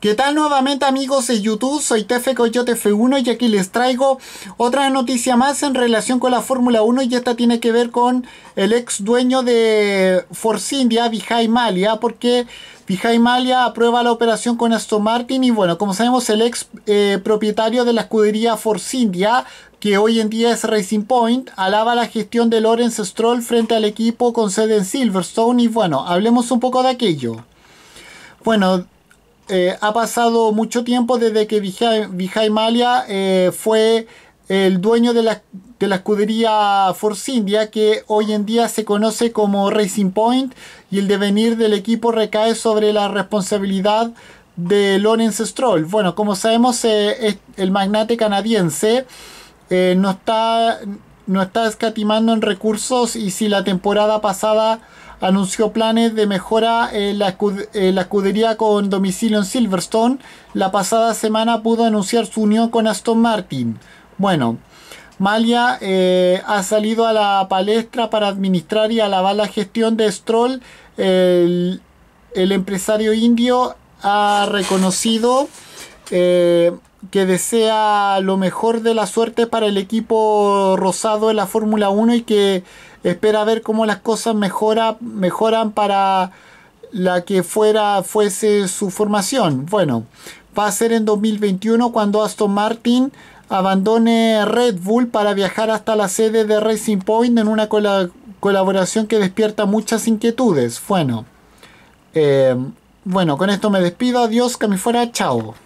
¿Qué tal nuevamente amigos de YouTube? Soy TF Coyote F1 y aquí les traigo otra noticia más en relación con la Fórmula 1 y esta tiene que ver con el ex dueño de Force India, Vijay Malia, porque Vijay Malia aprueba la operación con Aston Martin y bueno, como sabemos el ex eh, propietario de la escudería Force India, que hoy en día es Racing Point, alaba la gestión de Lawrence Stroll frente al equipo con sede en Silverstone y bueno, hablemos un poco de aquello. Bueno, eh, ha pasado mucho tiempo desde que Vijay, Malia eh, fue el dueño de la, escudería Force India, que hoy en día se conoce como Racing Point, y el devenir del equipo recae sobre la responsabilidad de Lawrence Stroll. Bueno, como sabemos, eh, el magnate canadiense no está no está escatimando en recursos y si la temporada pasada anunció planes de mejora en la, escudería con domicilio en Silverstone, la pasada semana pudo anunciar su unión con Aston Martin. Bueno, Malia eh, ha salido a la palestra para administrar y alabar la gestión de Stroll. el empresario indio ha reconocido eh, que desea lo mejor de la suerte para el equipo rosado de la Fórmula 1 y que espera ver cómo las cosas mejoran para la que fuera fuese su formación. Bueno, va a ser en 2021 cuando Aston Martin abandone Red Bull para viajar hasta la sede de Racing Point en una colaboración que despierta muchas inquietudes. Bueno, eh, bueno, con esto me despido. Adiós, que me fuera. Chao.